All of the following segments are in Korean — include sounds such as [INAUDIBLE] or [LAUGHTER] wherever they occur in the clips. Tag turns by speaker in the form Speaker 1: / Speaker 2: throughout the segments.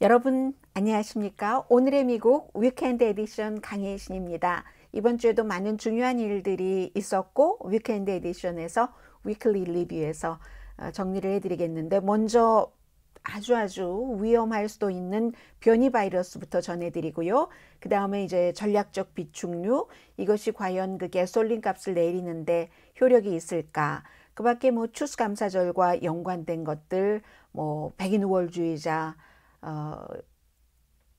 Speaker 1: 여러분 안녕하십니까? 오늘의 미국 위켄드 에디션 강혜신입니다. 이번 주에도 많은 중요한 일들이 있었고 위켄드 에디션에서 위클리 리뷰에서 어, 정리를 해드리겠는데 먼저 아주 아주 위험할 수도 있는 변이 바이러스부터 전해드리고요. 그 다음에 이제 전략적 비축류 이것이 과연 그게솔린 값을 내리는데 효력이 있을까? 그 밖에 뭐 추수감사절과 연관된 것들 뭐 백인우월주의자 어,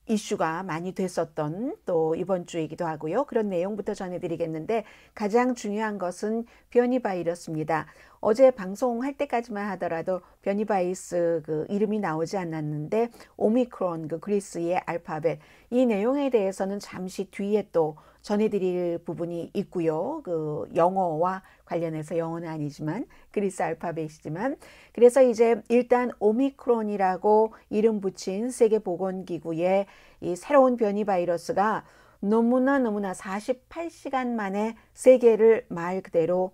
Speaker 1: 이슈가 많이 됐었던 또 이번 주이기도 하고요. 그런 내용부터 전해드리겠는데 가장 중요한 것은 변이 바이러스입니다. 어제 방송할 때까지만 하더라도 변이바이스 그 이름이 나오지 않았는데 오미크론 그 그리스의 알파벳 이 내용에 대해서는 잠시 뒤에 또 전해드릴 부분이 있고요. 그 영어와 관련해서 영어는 아니지만 그리스 알파벳이지만 그래서 이제 일단 오미크론이라고 이름 붙인 세계보건기구의 이 새로운 변이 바이러스가 너무나 너무나 48시간 만에 세계를 말 그대로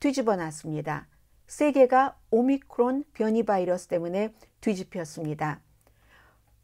Speaker 1: 뒤집어 놨습니다. 세계가 오미크론 변이 바이러스 때문에 뒤집혔습니다.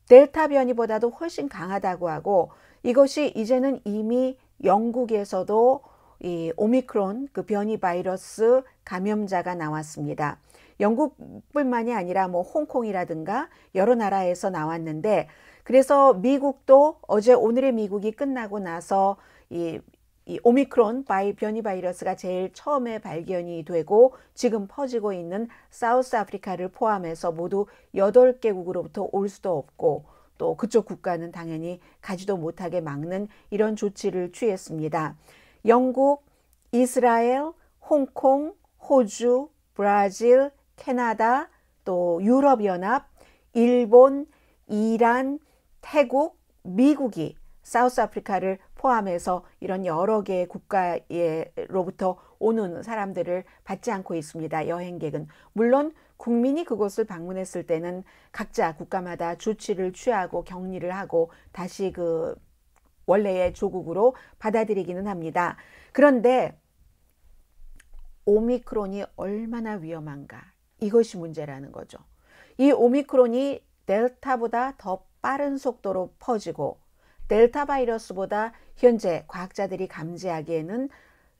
Speaker 1: 델타 변이보다도 훨씬 강하다고 하고 이것이 이제는 이미 영국에서도 이 오미크론 그 변이 바이러스 감염자가 나왔습니다. 영국뿐만이 아니라 뭐 홍콩이라든가 여러 나라에서 나왔는데 그래서 미국도 어제 오늘의 미국이 끝나고 나서 이이 오미크론 바이 변이 바이러스가 제일 처음에 발견이 되고 지금 퍼지고 있는 사우스 아프리카를 포함해서 모두 여덟 개국으로부터올 수도 없고 또 그쪽 국가는 당연히 가지도 못하게 막는 이런 조치를 취했습니다. 영국, 이스라엘, 홍콩, 호주, 브라질, 캐나다, 또 유럽연합, 일본, 이란, 태국, 미국이 사우스 아프리카를 포함해서 이런 여러 개의 국가로부터 오는 사람들을 받지 않고 있습니다. 여행객은 물론 국민이 그곳을 방문했을 때는 각자 국가마다 조치를 취하고 격리를 하고 다시 그 원래의 조국으로 받아들이기는 합니다. 그런데 오미크론이 얼마나 위험한가 이것이 문제라는 거죠. 이 오미크론이 델타보다 더 빠른 속도로 퍼지고 델타 바이러스보다 현재 과학자들이 감지하기에는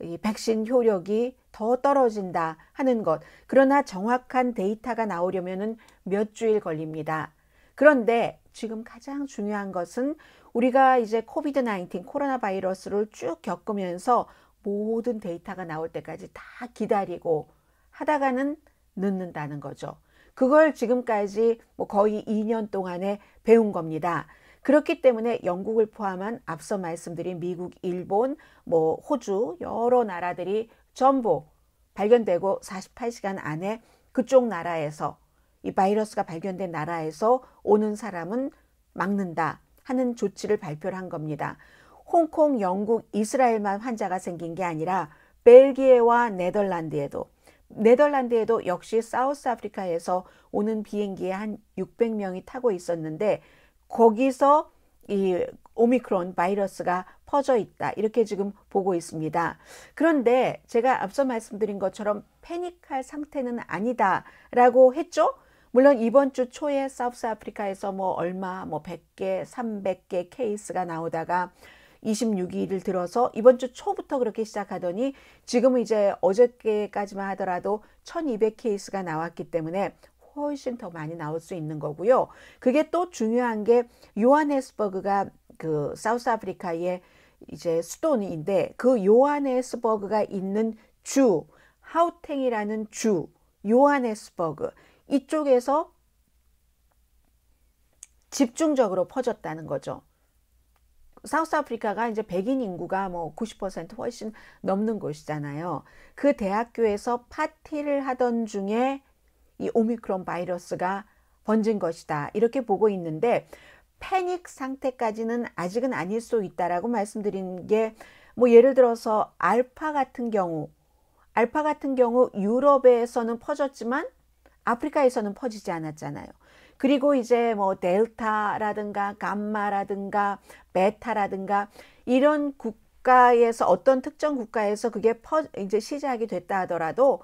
Speaker 1: 이 백신 효력이 더 떨어진다 하는 것. 그러나 정확한 데이터가 나오려면은 몇 주일 걸립니다. 그런데 지금 가장 중요한 것은 우리가 이제 코비드 19 코로나 바이러스를 쭉 겪으면서 모든 데이터가 나올 때까지 다 기다리고 하다가는 늦는다는 거죠. 그걸 지금까지 뭐 거의 2년 동안에 배운 겁니다. 그렇기 때문에 영국을 포함한 앞서 말씀드린 미국, 일본, 뭐 호주 여러 나라들이 전부 발견되고 48시간 안에 그쪽 나라에서 이 바이러스가 발견된 나라에서 오는 사람은 막는다 하는 조치를 발표를 한 겁니다. 홍콩, 영국, 이스라엘만 환자가 생긴 게 아니라 벨기에와 네덜란드에도 네덜란드에도 역시 사우스 아프리카에서 오는 비행기에 한 600명이 타고 있었는데 거기서 이 오미크론 바이러스가 퍼져 있다. 이렇게 지금 보고 있습니다. 그런데 제가 앞서 말씀드린 것처럼 패닉할 상태는 아니다라고 했죠. 물론 이번 주 초에 사우스 아프리카에서 뭐 얼마 뭐 100개, 300개 케이스가 나오다가 26일을 들어서 이번 주 초부터 그렇게 시작하더니 지금 이제 어저께까지만 하더라도 1200 케이스가 나왔기 때문에 훨씬 더 많이 나올 수 있는 거고요. 그게 또 중요한 게 요하네스버그가 그 사우스 아프리카의 이제 수도인데 그 요하네스버그가 있는 주 하우탱이라는 주 요하네스버그 이쪽에서 집중적으로 퍼졌다는 거죠. 사우스 아프리카가 이제 백인 인구가 뭐 90% 훨씬 넘는 곳이잖아요. 그 대학교에서 파티를 하던 중에 이 오미크론 바이러스가 번진 것이다. 이렇게 보고 있는데 패닉 상태까지는 아직은 아닐 수 있다라고 말씀드린 게 뭐 예를 들어서 알파 같은 경우 알파 같은 경우 유럽에서는 퍼졌지만 아프리카에서는 퍼지지 않았잖아요. 그리고 이제 뭐 델타라든가 감마라든가 베타라든가 이런 국가에서 어떤 특정 국가에서 그게 퍼, 이제 시작이 됐다 하더라도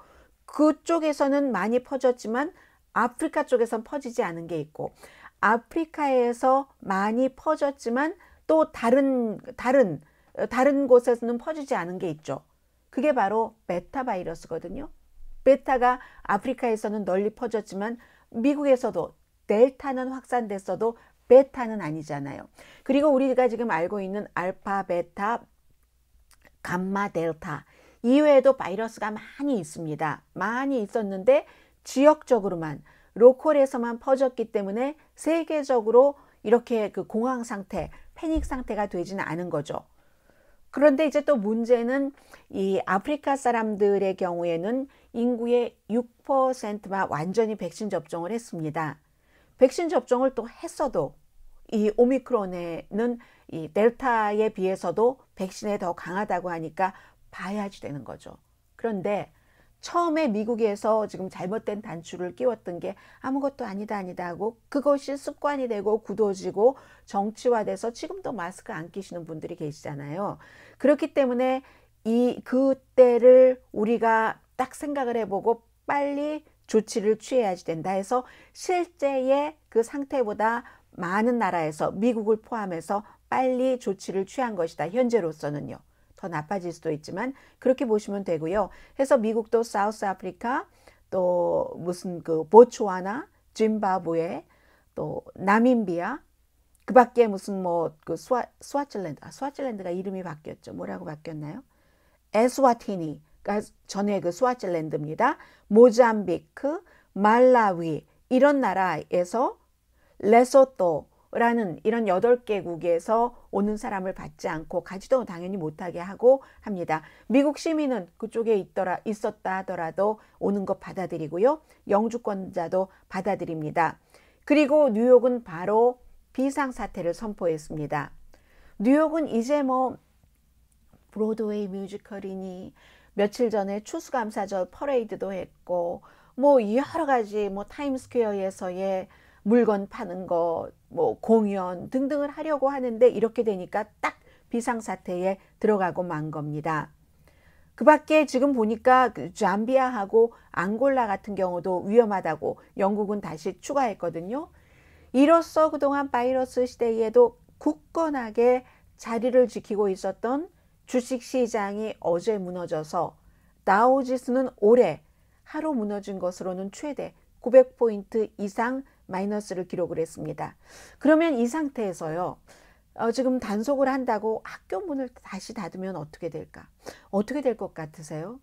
Speaker 1: 그쪽에서는 많이 퍼졌지만 아프리카 쪽에선 퍼지지 않은 게 있고 아프리카에서 많이 퍼졌지만 또 다른 다른 다른 곳에서는 퍼지지 않은 게 있죠. 그게 바로 베타 바이러스거든요. 베타가 아프리카에서는 널리 퍼졌지만 미국에서도 델타는 확산됐어도 베타는 아니잖아요. 그리고 우리가 지금 알고 있는 알파, 베타, 감마, 델타 이외에도 바이러스가 많이 있습니다. 많이 있었는데 지역적으로만 로컬에서만 퍼졌기 때문에 세계적으로 이렇게 그 공황 상태, 패닉 상태가 되지는 않은 거죠. 그런데 이제 또 문제는 이 아프리카 사람들의 경우에는 인구의 6%만 완전히 백신 접종을 했습니다. 백신 접종을 또 했어도 이 오미크론에는 이 델타에 비해서도 백신에 더 강하다고 하니까 봐야지 되는 거죠. 그런데 처음에 미국에서 지금 잘못된 단추를 끼웠던 게 아무것도 아니다 아니다 하고 그것이 습관이 되고 굳어지고 정치화돼서 지금도 마스크 안 끼시는 분들이 계시잖아요. 그렇기 때문에 이 그때를 우리가 딱 생각을 해보고 빨리 조치를 취해야지 된다 해서 실제의 그 상태보다 많은 나라에서 미국을 포함해서 빨리 조치를 취한 것이다 현재로서는요. 더 나빠질 수도 있지만 그렇게 보시면 되고요. 해서 미국도 사우스 아프리카 또 무슨 그 보츠와나, 짐바브웨, 또 남임비아 그 밖에 무슨 뭐 그 스와 스와질랜드 아 스와질랜드가 이름이 바뀌었죠. 뭐라고 바뀌었나요? 에스와티니 가 그러니까 전에 그 스와질랜드입니다. 모잠비크, 말라위 이런 나라에서 레소토, 라는 이런 여덟 개국에서 오는 사람을 받지 않고 가지도 당연히 못하게 하고 합니다. 미국 시민은 그쪽에 있더라 있었다 하더라도 오는 것 받아들이고요. 영주권자도 받아들입니다. 그리고 뉴욕은 바로 비상 사태를 선포했습니다. 뉴욕은 이제 뭐 브로드웨이 뮤지컬이니 며칠 전에 추수감사절 퍼레이드도 했고 뭐 여러 가지 뭐 타임스퀘어에서의 물건 파는 거, 뭐 공연 등등을 하려고 하는데 이렇게 되니까 딱 비상사태에 들어가고 만 겁니다. 그 밖에 지금 보니까 그 잠비아하고 앙골라 같은 경우도 위험하다고 영국은 다시 추가했거든요. 이로써 그동안 바이러스 시대에도 굳건하게 자리를 지키고 있었던 주식시장이 어제 무너져서 다우지수는 올해 하루 무너진 것으로는 최대 900포인트 이상 마이너스를 기록을 했습니다. 그러면 이 상태에서요. 어, 지금 단속을 한다고 학교 문을 다시 닫으면 어떻게 될까? 어떻게 될 것 같으세요?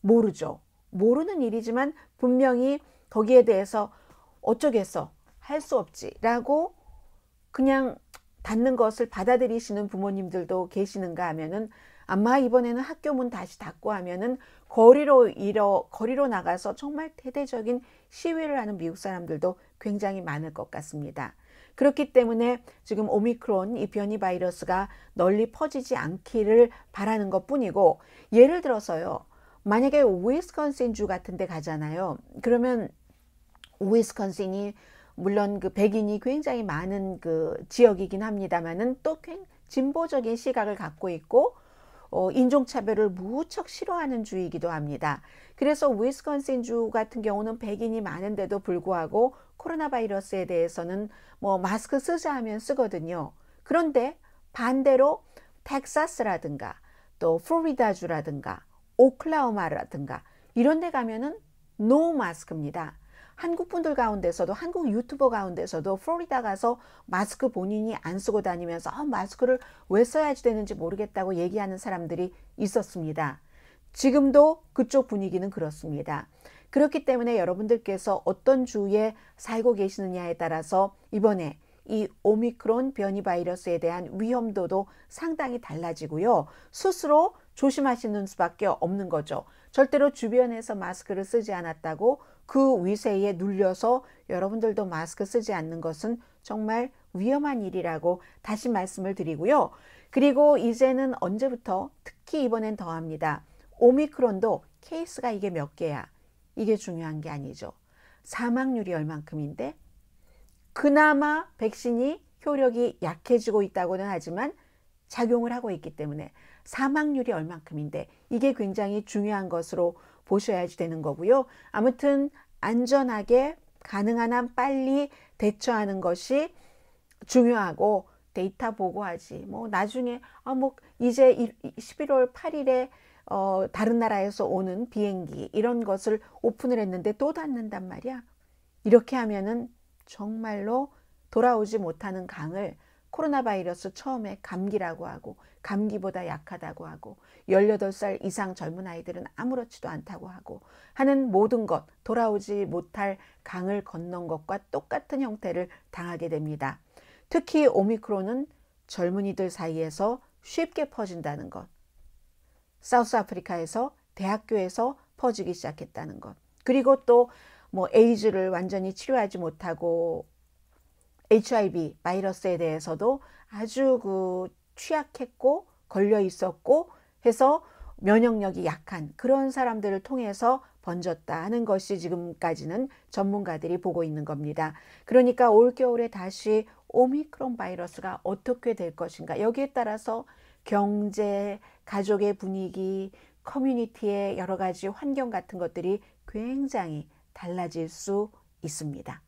Speaker 1: 모르죠. 모르는 일이지만 분명히 거기에 대해서 어쩌겠어. 할 수 없지라고 그냥 닫는 것을 받아들이시는 부모님들도 계시는가 하면은 아마 이번에는 학교 문 다시 닫고 하면은 거리로 이어 거리로 나가서 정말 대대적인 시위를 하는 미국 사람들도 굉장히 많을 것 같습니다. 그렇기 때문에 지금 오미크론 이 변이 바이러스가 널리 퍼지지 않기를 바라는 것 뿐이고 예를 들어서요. 만약에 위스콘신주 같은 데 가잖아요. 그러면 위스콘신이 물론 그 백인이 굉장히 많은 그 지역이긴 합니다만은 또 진보적인 시각을 갖고 있고 어, 인종차별을 무척 싫어하는 주이기도 합니다. 그래서 위스콘신주 같은 경우는 백인이 많은데도 불구하고 코로나 바이러스에 대해서는 뭐 마스크 쓰자 하면 쓰거든요. 그런데 반대로 텍사스라든가 또 플로리다주라든가 오클라호마라든가 이런 데 가면은 노 마스크입니다. 한국 분들 가운데서도 한국 유튜버 가운데서도 플로리다 가서 마스크 본인이 안 쓰고 다니면서 어, 마스크를 왜 써야지 되는지 모르겠다고 얘기하는 사람들이 있었습니다. 지금도 그쪽 분위기는 그렇습니다. 그렇기 때문에 여러분들께서 어떤 주에 살고 계시느냐에 따라서 이번에 이 오미크론 변이 바이러스에 대한 위험도도 상당히 달라지고요. 스스로 조심하시는 수밖에 없는 거죠. 절대로 주변에서 마스크를 쓰지 않았다고 그 위세에 눌려서 여러분들도 마스크 쓰지 않는 것은 정말 위험한 일이라고 다시 말씀을 드리고요. 그리고 이제는 언제부터 특히 이번엔 더합니다. 오미크론도 케이스가 이게 몇 개야. 이게 중요한 게 아니죠. 사망률이 얼만큼인데 그나마 백신이 효력이 약해지고 있다고는 하지만 작용을 하고 있기 때문에 사망률이 얼만큼인데 이게 굉장히 중요한 것으로 보셔야 지 되는 거고요. 아무튼 안전하게 가능한 한 빨리 대처하는 것이 중요하고 데이터 보고하지. 뭐 나중에 아 뭐 이제 11월 8일에 어 다른 나라에서 오는 비행기 이런 것을 오픈을 했는데 또 닫는단 말이야. 이렇게 하면은 정말로 돌아오지 못하는 강을 코로나 바이러스 처음에 감기라고 하고 감기보다 약하다고 하고 열여덟 살 이상 젊은 아이들은 아무렇지도 않다고 하고 하는 모든 것, 돌아오지 못할 강을 건넌 것과 똑같은 형태를 당하게 됩니다. 특히 오미크론은 젊은이들 사이에서 쉽게 퍼진다는 것, 사우스 아프리카에서 대학교에서 퍼지기 시작했다는 것, 그리고 또 뭐 에이즈를 완전히 치료하지 못하고 HIV 바이러스에 대해서도 아주 그 취약했고 걸려 있었고 해서 면역력이 약한 그런 사람들을 통해서 번졌다 하는 것이 지금까지는 전문가들이 보고 있는 겁니다. 그러니까 올겨울에 다시 오미크론 바이러스가 어떻게 될 것인가 여기에 따라서 경제, 가족의 분위기, 커뮤니티의 여러 가지 환경 같은 것들이 굉장히 달라질 수 있습니다.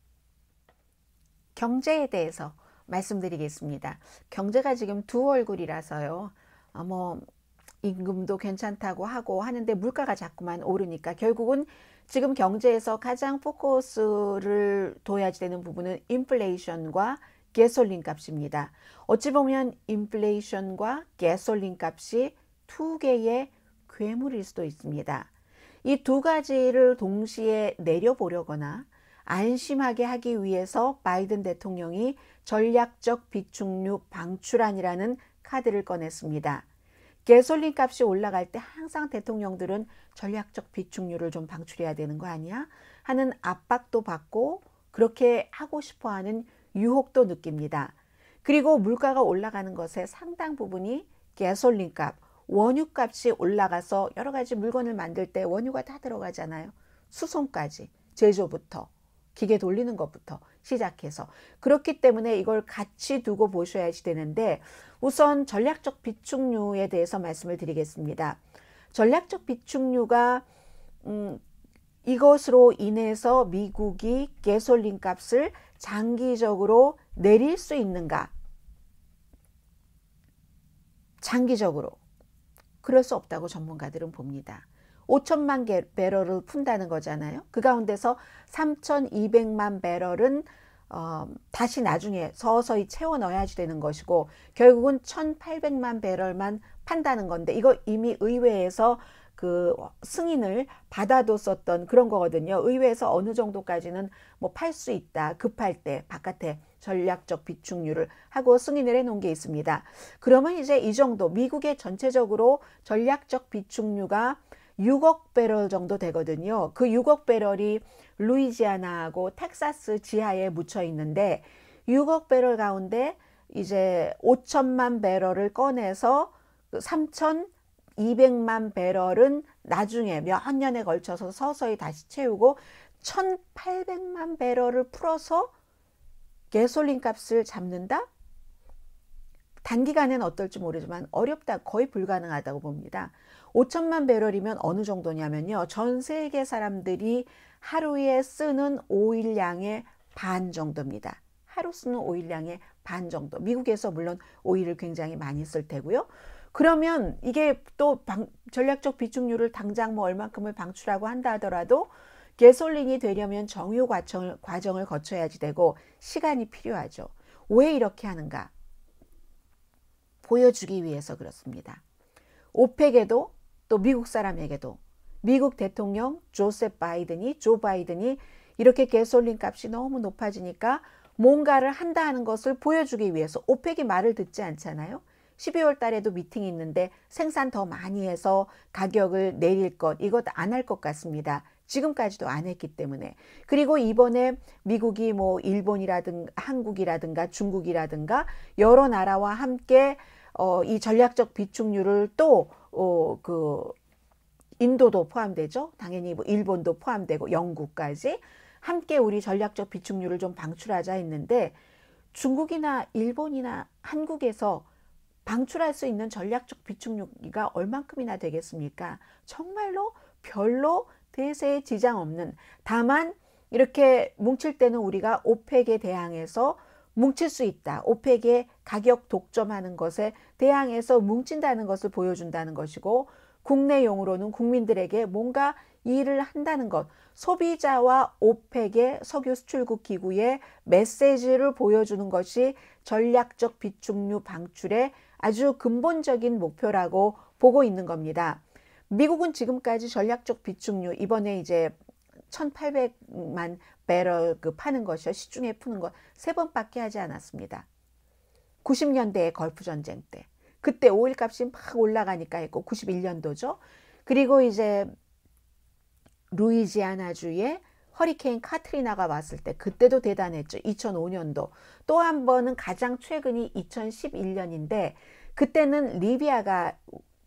Speaker 1: 경제에 대해서 말씀드리겠습니다. 경제가 지금 두 얼굴이라서요. 어, 뭐 임금도 괜찮다고 하고 하는데 물가가 자꾸만 오르니까 결국은 지금 경제에서 가장 포커스를 둬야지 되는 부분은 인플레이션과 게솔린 값입니다. 어찌 보면 인플레이션과 게솔린 값이 두 개의 괴물일 수도 있습니다. 이 두 가지를 동시에 내려보려거나 안심하게 하기 위해서 바이든 대통령이 전략적 비축류 방출안이라는 카드를 꺼냈습니다. 개솔린 값이 올라갈 때 항상 대통령들은 전략적 비축률을 좀 방출해야 되는 거 아니야? 하는 압박도 받고 그렇게 하고 싶어 하는 유혹도 느낍니다. 그리고 물가가 올라가는 것의 상당 부분이 개솔린 값, 원유 값이 올라가서 여러 가지 물건을 만들 때 원유가 다 들어가잖아요. 수송까지, 제조부터, 기계 돌리는 것부터 시작해서. 그렇기 때문에 이걸 같이 두고 보셔야 지 되는데, 우선 전략적 비축류에 대해서 말씀을 드리겠습니다. 전략적 비축류가 음, 이것으로 인해서 미국이 개솔린 값을 장기적으로 내릴 수 있는가? 장기적으로 그럴 수 없다고 전문가들은 봅니다. 5천만 배럴을 푼다는 거잖아요. 그 가운데서 3,200만 배럴은 어, 다시 나중에 서서히 채워 넣어야지 되는 것이고 결국은 1,800만 배럴만 판다는 건데 이거 이미 의회에서 그 승인을 받아뒀었던 그런 거거든요. 의회에서 어느 정도까지는 뭐 팔 수 있다 급할 때 바깥에 전략적 비축률을 하고 승인을 해놓은 게 있습니다. 그러면 이제 이 정도 미국의 전체적으로 전략적 비축류가 6억 배럴 정도 되거든요. 그 6억 배럴이 루이지아나하고 텍사스 지하에 묻혀 있는데 6억 배럴 가운데 이제 5천만 배럴을 꺼내서 3,200만 그 배럴은 나중에 몇 년에 걸쳐서 서서히 다시 채우고 1,800만 배럴을 풀어서 게솔린 값을 잡는다? 단기간에는 어떨지 모르지만 어렵다, 거의 불가능하다고 봅니다. 5천만 배럴이면 어느 정도냐면요. 전 세계 사람들이 하루에 쓰는 오일량의 반 정도입니다. 하루 쓰는 오일량의 반 정도. 미국에서 물론 오일을 굉장히 많이 쓸 테고요. 그러면 이게 또 방, 전략적 비축률을 당장 뭐 얼만큼을 방출하고 한다 하더라도 개솔린이 되려면 정유 과정, 과정을 거쳐야지 되고 시간이 필요하죠. 왜 이렇게 하는가? 보여주기 위해서 그렇습니다. 오펙에도 또 미국 사람에게도 미국 대통령 조셉 바이든이 조 바이든이 이렇게 개솔린 값이 너무 높아지니까 뭔가를 한다 하는 것을 보여주기 위해서 오펙이 말을 듣지 않잖아요. 12월 달에도 미팅이 있는데 생산 더 많이 해서 가격을 내릴 것 이것 안 할 것 같습니다. 지금까지도 안 했기 때문에 그리고 이번에 미국이 뭐 일본이라든가 한국이라든가 중국이라든가 여러 나라와 함께 어, 이 전략적 비축률을 또, 어, 그, 인도도 포함되죠. 당연히 뭐 일본도 포함되고 영국까지 함께 우리 전략적 비축률을 좀 방출하자 했는데 중국이나 일본이나 한국에서 방출할 수 있는 전략적 비축률이가 얼만큼이나 되겠습니까? 정말로 별로 대세에 지장 없는 다만 이렇게 뭉칠 때는 우리가 오펙에 대항해서 뭉칠 수 있다. 오펙의 가격 독점하는 것에 대항해서 뭉친다는 것을 보여준다는 것이고 국내용으로는 국민들에게 뭔가 일을 한다는 것, 소비자와 오펙의 석유 수출국 기구의 메시지를 보여주는 것이 전략적 비축류 방출의 아주 근본적인 목표라고 보고 있는 겁니다. 미국은 지금까지 전략적 비축류 이번에 이제 1800만 배럴 그 파는 것이요 시중에 푸는 것세 번밖에 하지 않았습니다. 90년대의 걸프 전쟁 때 그때 오일 값이 막 올라가니까 했고 91년도죠. 그리고 이제 루이지아나주에 허리케인 카트리나가 왔을 때 그때도 대단했죠. 2005년도. 또 한 번은 가장 최근이 2011년인데 그때는 리비아가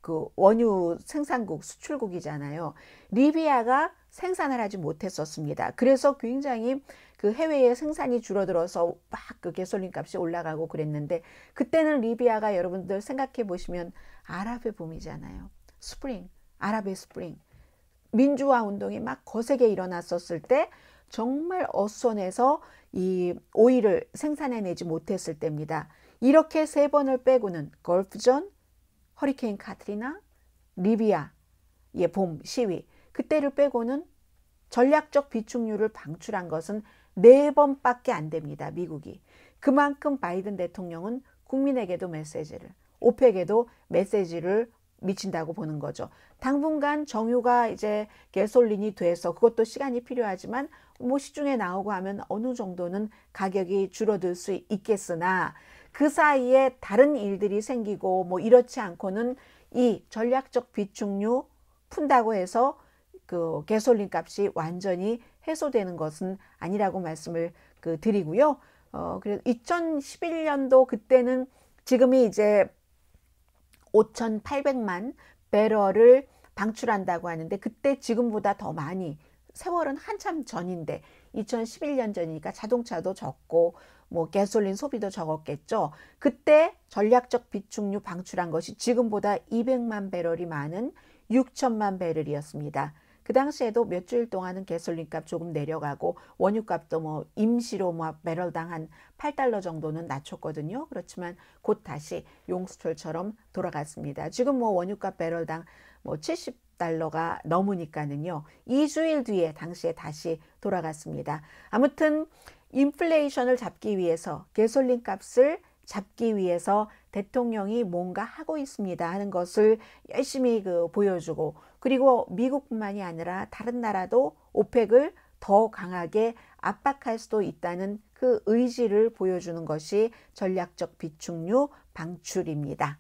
Speaker 1: 그 원유 생산국 수출국이잖아요. 리비아가 생산을 하지 못했었습니다. 그래서 굉장히 그 해외의 생산이 줄어들어서 막그 개솔린 값이 올라가고 그랬는데 그때는 리비아가 여러분들 생각해 보시면 아랍의 봄이잖아요. 스프링, 아랍의 스프링. 민주화 운동이 막 거세게 일어났었을 때 정말 어선에서 이 오일을 생산해내지 못했을 때입니다. 이렇게 세 번을 빼고는 걸프전, 허리케인 카트리나, 리비아의 봄 시위 그때를 빼고는 전략적 비축률을 방출한 것은 네 번밖에 안 됩니다. 미국이. 그만큼 바이든 대통령은 국민에게도 메시지를, 오펙에도 메시지를 미친다고 보는 거죠. 당분간 정유가 이제 개솔린이 돼서 그것도 시간이 필요하지만 뭐 시중에 나오고 하면 어느 정도는 가격이 줄어들 수 있겠으나 그 사이에 다른 일들이 생기고 뭐 이렇지 않고는 이 전략적 비축류 푼다고 해서 그개솔린 값이 완전히 해소되는 것은 아니라고 말씀을 그 드리고요. 어, 그래서 2011년도 그때는 지금이 이제 5,800만 배럴을 방출한다고 하는데 그때 지금보다 더 많이 세월은 한참 전인데 2011년 전이니까 자동차도 적고 뭐 가솔린 소비도 적었겠죠. 그때 전략적 비축류 방출한 것이 지금보다 200만 배럴이 많은 6천만 배럴이었습니다. 그 당시에도 몇 주일 동안은 개솔린값 조금 내려가고 원유값도 뭐 임시로 뭐 배럴당 한 8달러 정도는 낮췄거든요. 그렇지만 곧 다시 용수철처럼 돌아갔습니다. 지금 뭐 원유값 배럴당 뭐 70달러가 넘으니까는요. 2주일 뒤에 당시에 다시 돌아갔습니다. 아무튼 인플레이션을 잡기 위해서 개솔린 값을 잡기 위해서 대통령이 뭔가 하고 있습니다 하는 것을 열심히 그 보여주고 그리고 미국뿐만이 아니라 다른 나라도 오펙을 더 강하게 압박할 수도 있다는 그 의지를 보여주는 것이 전략적 비축류 방출입니다.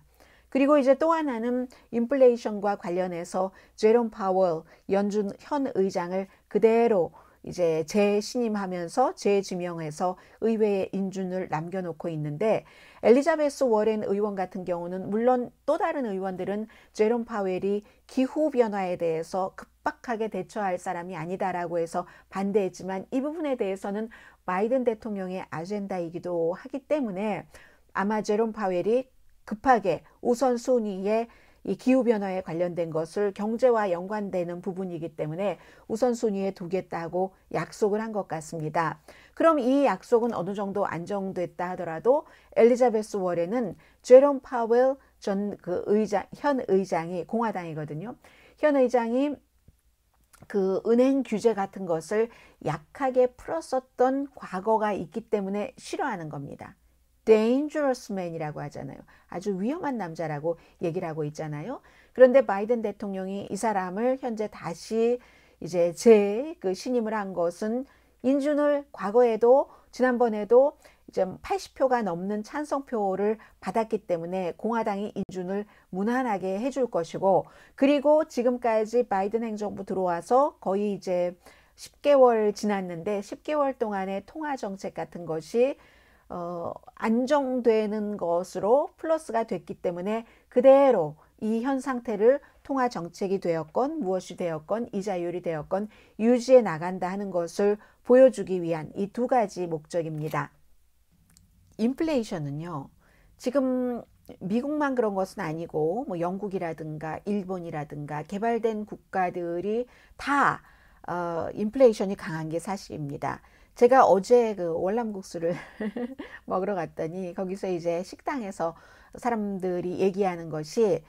Speaker 1: 그리고 이제 또 하나는 인플레이션과 관련해서 제롬 파월 연준 현 의장을 그대로 이제 재신임하면서 재지명해서 의회에 인준을 남겨놓고 있는데 엘리자베스 워렌 의원 같은 경우는 물론 또 다른 의원들은 제롬 파웰이 기후변화에 대해서 급박하게 대처할 사람이 아니다라고 해서 반대했지만 이 부분에 대해서는 바이든 대통령의 아젠다이기도 하기 때문에 아마 제롬 파웰이 급하게 우선순위에 이 기후변화에 관련된 것을 경제와 연관되는 부분이기 때문에 우선순위에 두겠다고 약속을 한 것 같습니다. 그럼 이 약속은 어느 정도 안정됐다 하더라도 엘리자베스 월에는 제롬 파웰 전 그 의장, 현 의장이 공화당이거든요. 현 의장이 그 은행 규제 같은 것을 약하게 풀었었던 과거가 있기 때문에 싫어하는 겁니다. dangerous man이라고 하잖아요. 아주 위험한 남자라고 얘기를 하고 있잖아요. 그런데 바이든 대통령이 이 사람을 현재 다시 이제 재그 신임을 한 것은 인준을 과거에도 지난번에도 이제 80표가 넘는 찬성표를 받았기 때문에 공화당이 인준을 무난하게 해줄 것이고 그리고 지금까지 바이든 행정부 들어와서 거의 이제 10개월 지났는데 10개월 동안의 통화 정책 같은 것이 어, 안정되는 것으로 플러스가 됐기 때문에 그대로 이 현 상태를 통화 정책이 되었건 무엇이 되었건 이자율이 되었건 유지해 나간다 하는 것을 보여주기 위한 이 두 가지 목적입니다. 인플레이션은요. 지금 미국만 그런 것은 아니고 뭐 영국이라든가 일본이라든가 개발된 국가들이 다 어, 인플레이션이 강한 게 사실입니다. 제가 어제 그 월남국수를 [LAUGHS] 먹으러 갔더니 거기서 이제 식당에서 사람들이 얘기하는 것이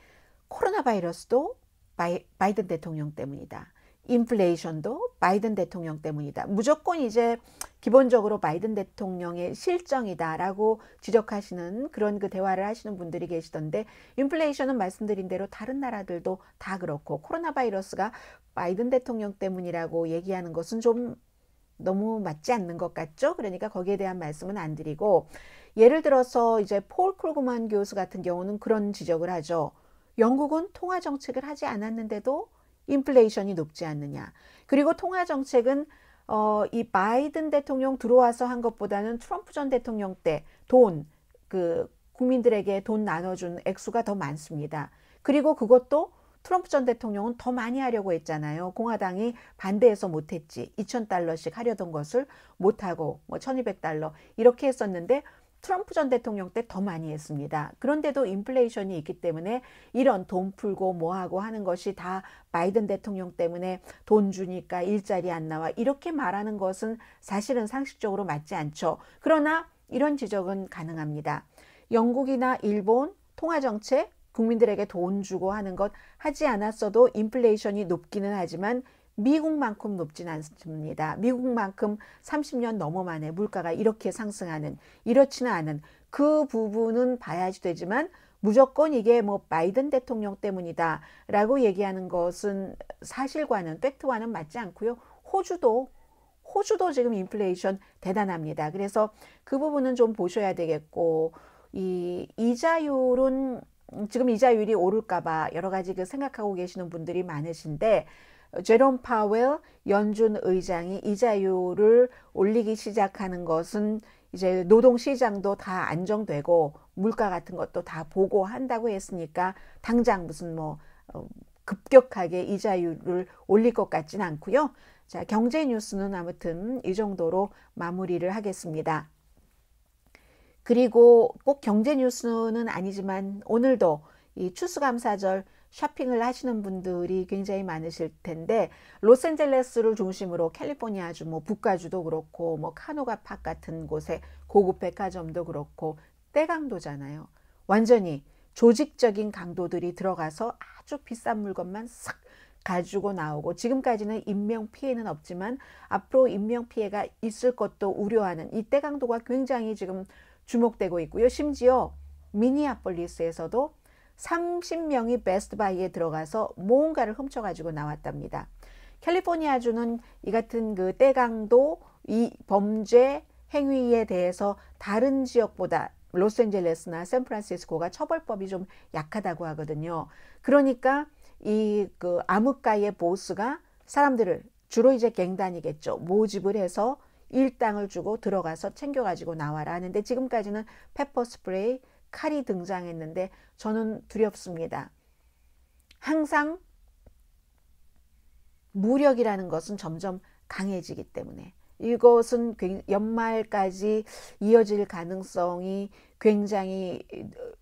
Speaker 1: 코로나 바이러스도 바이, 바이든 대통령 때문이다. 인플레이션도 바이든 대통령 때문이다. 무조건 이제 기본적으로 바이든 대통령의 실정이다라고 지적하시는 그런 그 대화를 하시는 분들이 계시던데 인플레이션은 말씀드린 대로 다른 나라들도 다 그렇고 코로나 바이러스가 바이든 대통령 때문이라고 얘기하는 것은 좀 너무 맞지 않는 것 같죠? 그러니까 거기에 대한 말씀은 안 드리고 예를 들어서 이제 폴 크루그만 교수 같은 경우는 그런 지적을 하죠. 영국은 통화 정책을 하지 않았는데도 인플레이션이 높지 않느냐. 그리고 통화 정책은 어, 이 바이든 대통령 들어와서 한 것보다는 트럼프 전 대통령 때 돈, 그 국민들에게 돈 나눠준 액수가 더 많습니다. 그리고 그것도 트럼프 전 대통령은 더 많이 하려고 했잖아요. 공화당이 반대해서 못했지. 2,000달러씩 하려던 것을 못하고 뭐 1,200달러 이렇게 했었는데 트럼프 전 대통령 때 더 많이 했습니다. 그런데도 인플레이션이 있기 때문에 이런 돈 풀고 뭐하고 하는 것이 다 바이든 대통령 때문에 돈 주니까 일자리 안 나와 이렇게 말하는 것은 사실은 상식적으로 맞지 않죠. 그러나 이런 지적은 가능합니다. 영국이나 일본 통화정책 국민들에게 돈 주고 하는 것 하지 않았어도 인플레이션이 높기는 하지만 미국만큼 높진 않습니다. 미국만큼 30년 넘어 만에 물가가 이렇게 상승하는 이렇지는 않은 그 부분은 봐야지 되지만 무조건 이게 뭐 바이든 대통령 때문이다라고 얘기하는 것은 사실과는 팩트와는 맞지 않고요. 호주도 호주도 지금 인플레이션 대단합니다. 그래서 그 부분은 좀 보셔야 되겠고 이 이자율은 지금 이자율이 오를까봐 여러 가지 그 생각하고 계시는 분들이 많으신데 제롬 파웰 연준 의장이 이자율을 올리기 시작하는 것은 이제 노동 시장도 다 안정되고 물가 같은 것도 다 보고 한다고 했으니까 당장 무슨 뭐 어, 급격하게 이자율을 올릴 것 같진 않고요. 자, 경제 뉴스는 아무튼 이 정도로 마무리를 하겠습니다. 그리고 꼭 경제 뉴스는 아니지만 오늘도 이 추수감사절 쇼핑을 하시는 분들이 굉장히 많으실 텐데 로스앤젤레스를 중심으로 캘리포니아주 뭐 북가주도 그렇고 뭐 카노가 팍 같은 곳에 고급 백화점도 그렇고 떼강도잖아요. 완전히 조직적인 강도들이 들어가서 아주 비싼 물건만 싹 가지고 나오고 지금까지는 인명 피해는 없지만 앞으로 인명 피해가 있을 것도 우려하는 이 떼강도가 굉장히 지금 주목되고 있고요. 심지어 미니아폴리스에서도 30명이 베스트바이에 들어가서 무언가를 훔쳐가지고 나왔답니다. 캘리포니아주는 이 같은 그 떼강도 이 범죄 행위에 대해서 다른 지역보다 로스앤젤레스나 샌프란시스코가 처벌법이 좀 약하다고 하거든요. 그러니까 이 그 암흑가의 보스가 사람들을 주로 이제 갱단이겠죠. 모집을 해서 일당을 주고 들어가서 챙겨 가지고 나와라 하는데 지금까지는 페퍼 스프레이, 칼이 등장했는데 저는 두렵습니다. 항상 무력이라는 것은 점점 강해지기 때문에 이것은 연말까지 이어질 가능성이 굉장히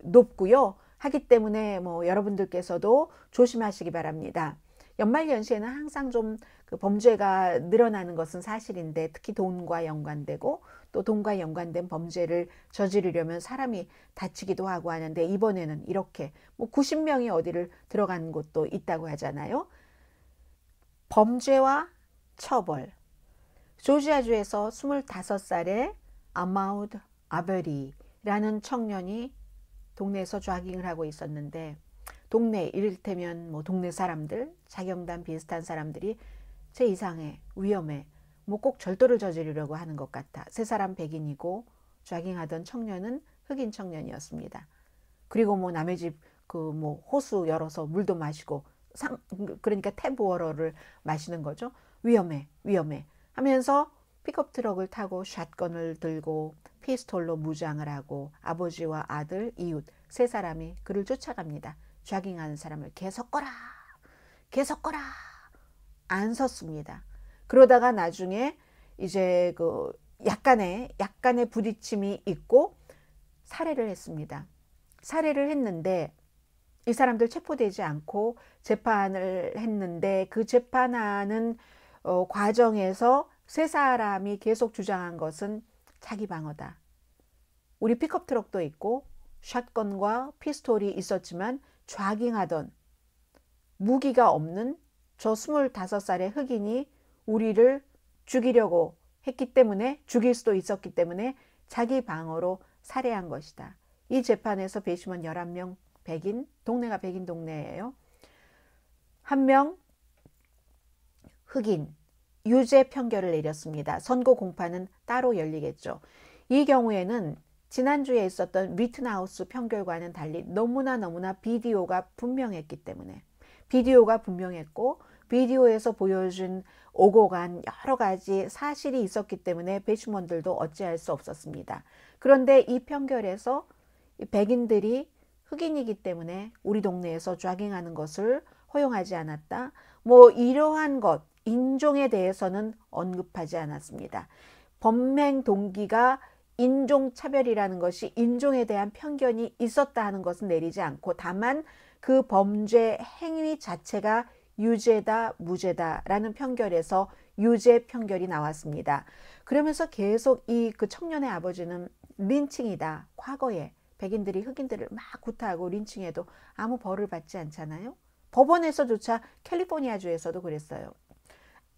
Speaker 1: 높고요. 하기 때문에 뭐 여러분들께서도 조심하시기 바랍니다. 연말 연시에는 항상 좀그 범죄가 늘어나는 것은 사실인데 특히 돈과 연관되고 또 돈과 연관된 범죄를 저지르려면 사람이 다치기도 하고 하는데 이번에는 이렇게 뭐 90명이 어디를 들어간 곳도 있다고 하잖아요. 범죄와 처벌. 조지아주에서 25살의 아마우드 아베리라는 청년이 동네에서 조깅을 하고 있었는데 동네 이를테면 뭐 동네 사람들, 자경단 비슷한 사람들이 제 이상해, 위험해, 뭐 꼭 절도를 저지르려고 하는 것 같아. 세 사람 백인이고 좌깅하던 청년은 흑인 청년이었습니다. 그리고 뭐 남의 집 그 뭐 호수 열어서 물도 마시고 상 그러니까 탭워러를 마시는 거죠. 위험해, 위험해 하면서 픽업 트럭을 타고 샷건을 들고 피스톨로 무장을 하고 아버지와 아들, 이웃 세 사람이 그를 쫓아갑니다. 좌깅하는 사람을 계속 꺼라, 계속 꺼라 안 섰습니다. 그러다가 나중에 이제 그 약간의 약간의 부딪힘이 있고 살해를 했습니다. 살해를 했는데 이 사람들 체포되지 않고 재판을 했는데 그 재판하는 어, 과정에서 세 사람이 계속 주장한 것은 자기 방어다. 우리 픽업 트럭도 있고 샷건과 피스톨이 있었지만 좌깅하던 무기가 없는 저 25살의 흑인이 우리를 죽이려고 했기 때문에 죽일 수도 있었기 때문에 자기 방어로 살해한 것이다. 이 재판에서 배심원 11명 백인, 동네가 백인 동네예요. 한 명 흑인, 유죄 판결을 내렸습니다. 선고 공판은 따로 열리겠죠. 이 경우에는 지난주에 있었던 위트나우스 판결과는 달리 너무나 너무나 비디오가 분명했기 때문에 비디오가 분명했고 비디오에서 보여준 오고 간 여러 가지 사실이 있었기 때문에 배심원들도 어찌할 수 없었습니다. 그런데 이 편결에서 백인들이 흑인이기 때문에 우리 동네에서 좌깅하는 것을 허용하지 않았다. 뭐 이러한 것, 인종에 대해서는 언급하지 않았습니다. 범행 동기가 인종차별이라는 것이 인종에 대한 편견이 있었다 하는 것은 내리지 않고 다만 그 범죄 행위 자체가 유죄다, 무죄다라는 편결에서 유죄 편결이 나왔습니다. 그러면서 계속 이 그 청년의 아버지는 린칭이다. 과거에 백인들이 흑인들을 막 구타하고 린칭해도 아무 벌을 받지 않잖아요. 법원에서조차 캘리포니아주에서도 그랬어요.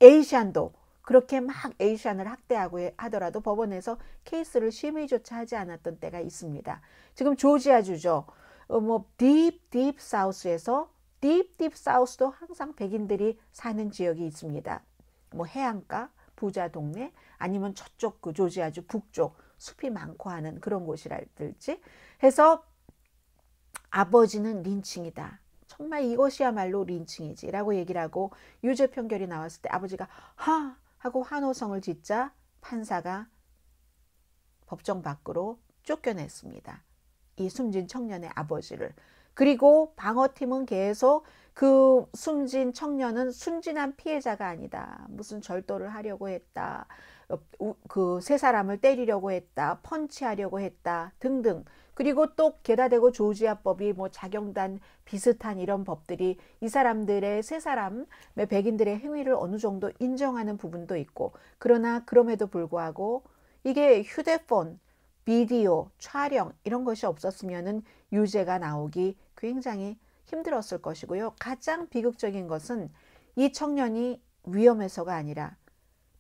Speaker 1: 에이시안도 그렇게 막 에이시안을 학대하고 하더라도 법원에서 케이스를 심의조차 하지 않았던 때가 있습니다. 지금 조지아주죠. 어, 뭐 딥, 딥 사우스에서 딥, 딥 사우스도 항상 백인들이 사는 지역이 있습니다. 뭐 해안가, 부자 동네, 아니면 저쪽 그 조지아주 북쪽 숲이 많고 하는 그런 곳이랄지 해서 아버지는 린칭이다. 정말 이것이야말로 린칭이지라고 얘기를 하고 유죄 판결이 나왔을 때 아버지가 하 하고 환호성을 짓자 판사가 법정 밖으로 쫓겨냈습니다. 이 숨진 청년의 아버지를 그리고 방어팀은 계속 그 숨진 청년은 순진한 피해자가 아니다. 무슨 절도를 하려고 했다. 어, 그세 사람을 때리려고 했다. 펀치하려고 했다. 등등. 그리고 또 게다대고 조지아법이 뭐 작용단 비슷한 이런 법들이 이 사람들의 세 사람의 백인들의 행위를 어느 정도 인정하는 부분도 있고 그러나 그럼에도 불구하고 이게 휴대폰 비디오, 촬영 이런 것이 없었으면 유죄가 나오기 굉장히 힘들었을 것이고요. 가장 비극적인 것은 이 청년이 위험해서가 아니라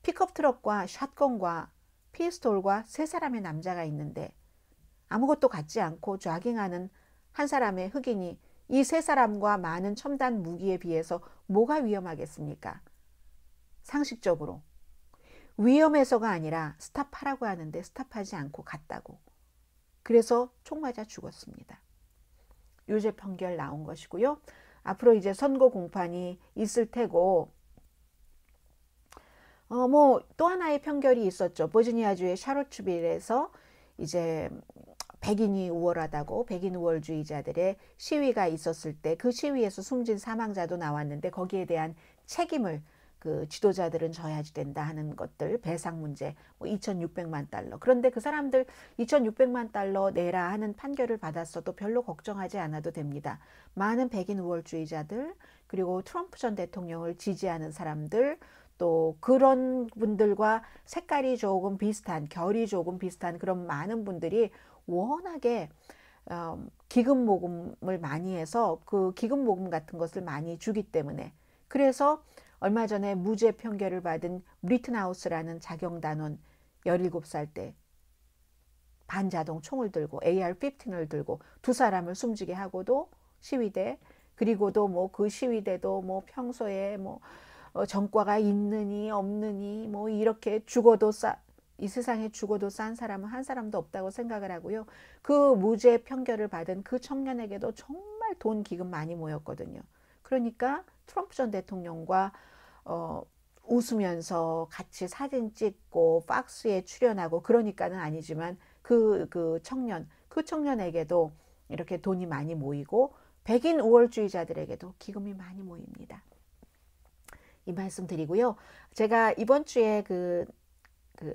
Speaker 1: 픽업 트럭과 샷건과 피스톨과 세 사람의 남자가 있는데 아무것도 갖지 않고 좌깅하는 한 사람의 흑인이 이 세 사람과 많은 첨단 무기에 비해서 뭐가 위험하겠습니까? 상식적으로 위험해서가 아니라 스탑하라고 하는데 스탑하지 않고 갔다고. 그래서 총 맞아 죽었습니다. 유죄 판결 나온 것이고요. 앞으로 이제 선거 공판이 있을 테고 어 뭐 또 하나의 편결이 있었죠. 버지니아주의 샤로츠빌에서 이제 백인이 우월하다고 백인 우월주의자들의 시위가 있었을 때 그 시위에서 숨진 사망자도 나왔는데 거기에 대한 책임을 그 지도자들은 져야지 된다 하는 것들 배상 문제 뭐 2,600만 달러 그런데 그 사람들 2,600만 달러 내라 하는 판결을 받았어도 별로 걱정하지 않아도 됩니다. 많은 백인 우월주의자들 그리고 트럼프 전 대통령을 지지하는 사람들 또 그런 분들과 색깔이 조금 비슷한 결이 조금 비슷한 그런 많은 분들이 워낙에 어, 기금 모금을 많이 해서 그 기금 모금 같은 것을 많이 주기 때문에 그래서 얼마 전에 무죄 판결을 받은 리트나우스라는 자경단원 17살 때 반자동 총을 들고 AR-15을 들고 두 사람을 숨지게 하고도 시위대 그리고도 뭐 그 시위대도 뭐 평소에 뭐 정과가 어, 있느니 없느니 뭐 이렇게 죽어도 싸이 세상에 죽어도 싼 사람은 한 사람도 없다고 생각을 하고요. 그 무죄 판결을 받은 그 청년에게도 정말 돈 기금 많이 모였거든요. 그러니까 트럼프 전 대통령과 어, 웃으면서 같이 사진 찍고 박스에 출연하고 그러니까는 아니지만 그, 그 청년, 그 청년에게도 이렇게 돈이 많이 모이고 백인 우월주의자들에게도 기금이 많이 모입니다. 이 말씀 드리고요. 제가 이번 주에 그, 그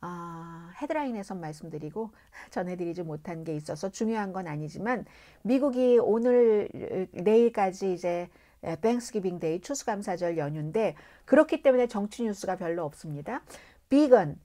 Speaker 1: 어, 아, 헤드라인에서 말씀드리고 [LAUGHS] 전해드리지 못한 게 있어서 중요한 건 아니지만 미국이 오늘 내일까지 이제 예, 땡스기빙 데이 추수감사절 연휴인데 그렇기 때문에 정치 뉴스가 별로 없습니다. 비건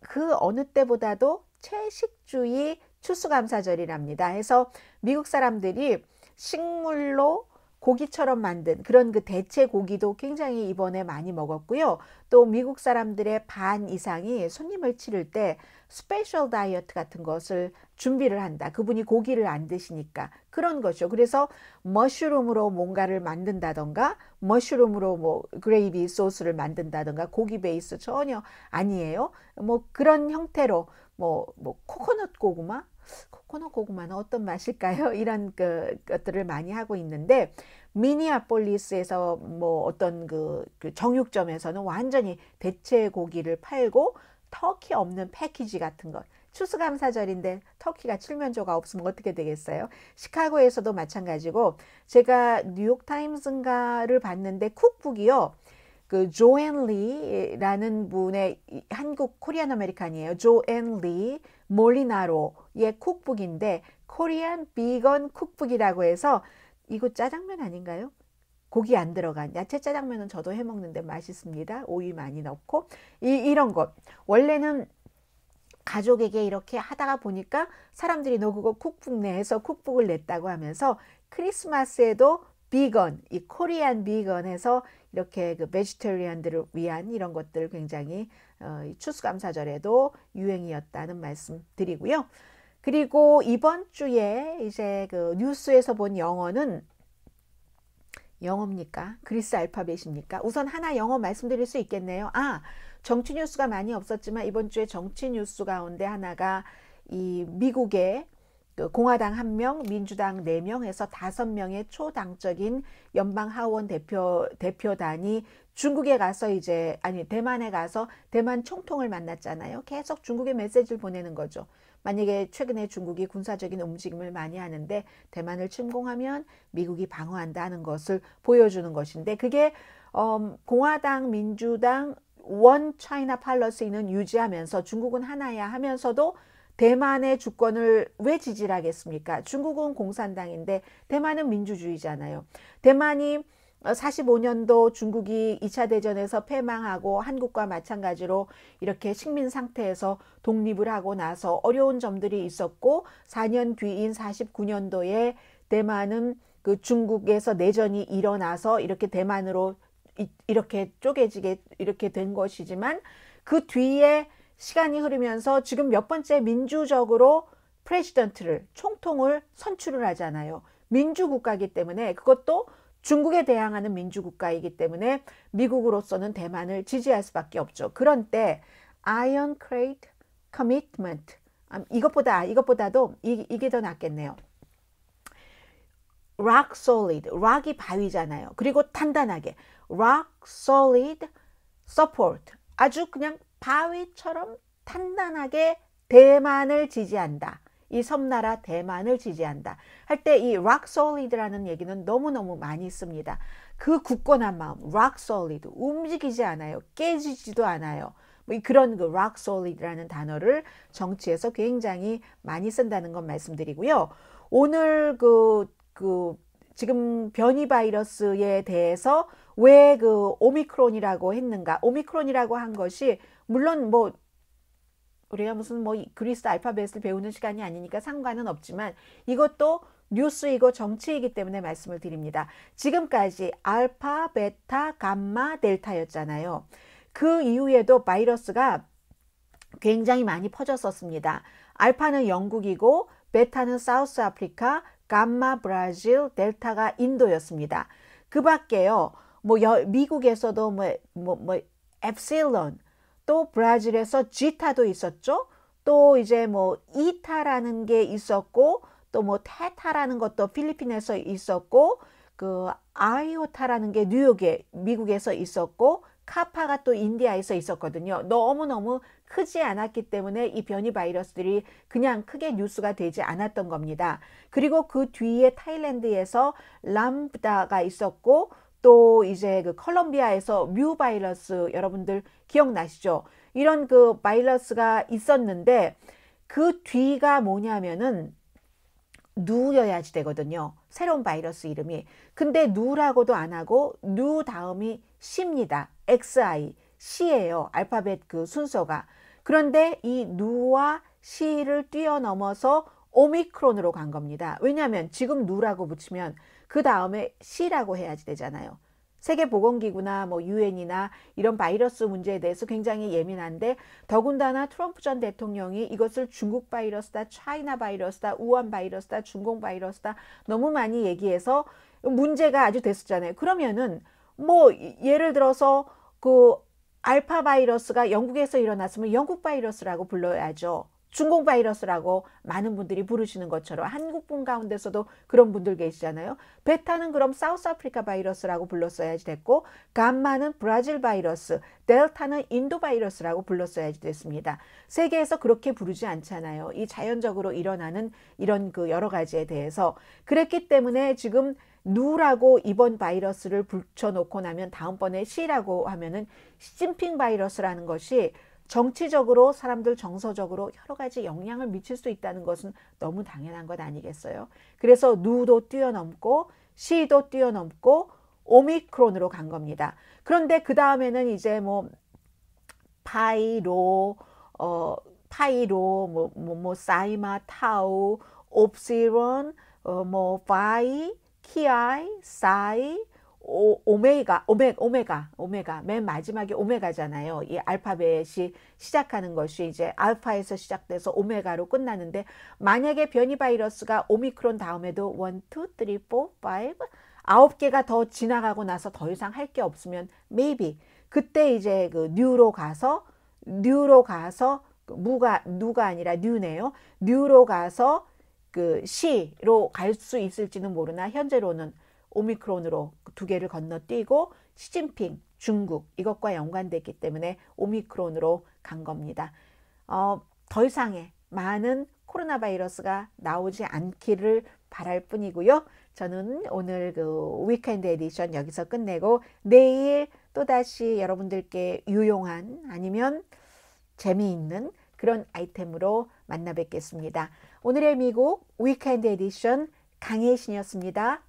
Speaker 1: 그 어느 때보다도 채식주의 추수감사절이랍니다. 해서 미국 사람들이 식물로 고기처럼 만든 그런 그 대체 고기도 굉장히 이번에 많이 먹었고요. 또 미국 사람들의 반 이상이 손님을 치를 때 스페셜 다이어트 같은 것을 준비를 한다. 그분이 고기를 안 드시니까 그런 거죠. 그래서 머쉬룸으로 뭔가를 만든다던가 머쉬룸으로 뭐 그레이비 소스를 만든다던가 고기 베이스 전혀 아니에요. 뭐 그런 형태로 뭐, 뭐 코코넛 고구마 코코넛 고구마는 어떤 맛일까요? [LAUGHS] 이런 그 것들을 많이 하고 있는데 미니아폴리스에서 뭐 어떤 그, 그 정육점에서는 완전히 대체 고기를 팔고 터키 없는 패키지 같은 것. 추수감사절인데 터키가 칠면조가 없으면 어떻게 되겠어요? 시카고에서도 마찬가지고 제가 뉴욕타임스인가를 봤는데 쿡북이요. 그 조앤 리라는 분의 한국 코리안 아메리칸이에요. 조앤 리 몰리나로의 쿡북인데 코리안 비건 쿡북이라고 해서 이거 짜장면 아닌가요? 고기 안 들어간 야채 짜장면은 저도 해 먹는데 맛있습니다. 오이 많이 넣고 이, 이런 것 원래는 가족에게 이렇게 하다가 보니까 사람들이 너 그거 쿡북 내에서 쿡북을 냈다고 하면서 크리스마스에도 비건, 이 코리안 비건에서 이렇게 그 베지테리안들을 위한 이런 것들 굉장히 어, 추수감사절에도 유행이었다는 말씀 드리고요. 그리고 이번 주에 이제 그 뉴스에서 본 영어는 영어입니까? 그리스 알파벳입니까? 우선 하나 영어 말씀드릴 수 있겠네요. 아, 정치 뉴스가 많이 없었지만 이번 주에 정치 뉴스 가운데 하나가 이 미국의 그 공화당 1명 민주당 4명에서5 명의 초당적인 연방 하원 대표 대표단이 중국에 가서 이제 아니 대만에 가서 대만 총통을 만났잖아요. 계속 중국의 메시지를 보내는 거죠. 만약에 최근에 중국이 군사적인 움직임을 많이 하는데 대만을 침공하면 미국이 방어한다는 것을 보여주는 것인데 그게 어, 공화당, 민주당 원 차이나 팔러스는 유지하면서 중국은 하나야 하면서도 대만의 주권을 왜 지지하겠습니까? 중국은 공산당인데 대만은 민주주의잖아요. 대만이 45년도 어, 중국이 2차 대전에서 패망하고 한국과 마찬가지로 이렇게 식민 상태에서 독립을 하고 나서 어려운 점들이 있었고 4년 뒤인 49년도에 대만은 그 중국에서 내전이 일어나서 이렇게 대만으로 이렇게 쪼개지게 이렇게 된 것이지만 그 뒤에 시간이 흐르면서 지금 몇 번째 민주적으로 프레시던트를 총통을 선출을 하잖아요. 민주국가기 때문에 그것도 중국에 대항하는 민주국가이기 때문에 미국으로서는 대만을 지지할 수밖에 없죠. 그런 데 ironclad commitment 음, 이것보다 이것보다도 이, 이게 더 낫겠네요. rock solid rock이 바위잖아요. 그리고 단단하게 rock solid support 아주 그냥 바위처럼 단단하게 대만을 지지한다. 이 섬나라 대만을 지지한다 할 때 이 rock solid라는 얘기는 너무너무 많이 씁니다. 그 굳건한 마음 rock solid 움직이지 않아요. 깨지지도 않아요. 뭐 그런 그 rock solid라는 단어를 정치에서 굉장히 많이 쓴다는 건 말씀드리고요. 오늘 그, 그 지금 변이 바이러스에 대해서 왜 그 오미크론이라고 했는가? 오미크론이라고 한 것이 물론 뭐 우리가 무슨 뭐 그리스 알파벳을 배우는 시간이 아니니까 상관은 없지만 이것도 뉴스이고 정치이기 때문에 말씀을 드립니다. 지금까지 알파, 베타, 감마, 델타였잖아요. 그 이후에도 바이러스가 굉장히 많이 퍼졌었습니다. 알파는 영국이고 베타는 사우스 아프리카, 감마 브라질, 델타가 인도였습니다. 그 밖에요. 뭐 여, 미국에서도 뭐, 뭐, 뭐 엡실론, 또 브라질에서 지타도 있었죠. 또 이제 뭐 이타라는 게 있었고 또 뭐 테타라는 것도 필리핀에서 있었고 그 아이오타라는 게 뉴욕에 미국에서 있었고 카파가 또 인디아에서 있었거든요. 너무너무 크지 않았기 때문에 이 변이 바이러스들이 그냥 크게 뉴스가 되지 않았던 겁니다. 그리고 그 뒤에 타일랜드에서 람다가 있었고 또 이제 그 컬럼비아에서 뮤 바이러스 여러분들 기억나시죠? 이런 그 바이러스가 있었는데 그 뒤가 뭐냐면은 누여야지 되거든요. 새로운 바이러스 이름이. 근데 누라고도 안 하고 누 다음이 C입니다. XI, C예요. 알파벳 그 순서가. 그런데 이 누와 C를 뛰어넘어서 오미크론으로 간 겁니다. 왜냐하면 지금 누라고 붙이면 그 다음에 C라고 해야지 되잖아요. 세계보건기구나 뭐 유엔이나 이런 바이러스 문제에 대해서 굉장히 예민한데 더군다나 트럼프 전 대통령이 이것을 중국 바이러스다, 차이나 바이러스다, 우한 바이러스다, 중공 바이러스다 너무 많이 얘기해서 문제가 아주 됐었잖아요. 그러면은 뭐 예를 들어서 그 알파 바이러스가 영국에서 일어났으면 영국 바이러스라고 불러야죠. 중공 바이러스라고 많은 분들이 부르시는 것처럼 한국 분 가운데서도 그런 분들 계시잖아요. 베타는 그럼 사우스 아프리카 바이러스라고 불렀어야지 됐고 감마는 브라질 바이러스, 델타는 인도 바이러스라고 불렀어야지 됐습니다. 세계에서 그렇게 부르지 않잖아요. 이 자연적으로 일어나는 이런 그 여러 가지에 대해서 그랬기 때문에 지금 누라고 이번 바이러스를 붙여놓고 나면 다음번에 시라고 하면은 시진핑 바이러스라는 것이 정치적으로 사람들 정서적으로 여러 가지 영향을 미칠 수 있다는 것은 너무 당연한 것 아니겠어요? 그래서 누도 뛰어넘고 시도 뛰어넘고 오미크론으로 간 겁니다. 그런데 그 다음에는 이제 뭐 파이로 어 파이로 뭐뭐 뭐, 뭐 사이마 타우 옵시론 어 뭐 파이 키아이 사이 오, 오메가, 오메, 오메가, 오메가, 맨 마지막에 오메가잖아요. 이 알파벳이 시작하는 것이 이제 알파에서 시작돼서 오메가로 끝나는데, 만약에 변이 바이러스가 오미크론 다음에도 1, 2, 3, 4, 5, 아홉 개가 더 지나가고 나서 더 이상 할 게 없으면 maybe 그때 이제 그 뉴로 가서 뉴로 가서 그 무가 누가 아니라 뉴네요. 뉴로 가서 그 시로 갈 수 있을지는 모르나 현재로는 오미크론으로 두 개를 건너뛰고 시진핑 중국 이것과 연관됐기 때문에 오미크론으로 간 겁니다. 어, 더 이상의 많은 코로나 바이러스가 나오지 않기를 바랄 뿐이고요. 저는 오늘 그 위켄드 에디션 여기서 끝내고 내일 또다시 여러분들께 유용한 아니면 재미있는 그런 아이템으로 만나 뵙겠습니다. 오늘의 미국 위켄드 에디션 강혜신이었습니다.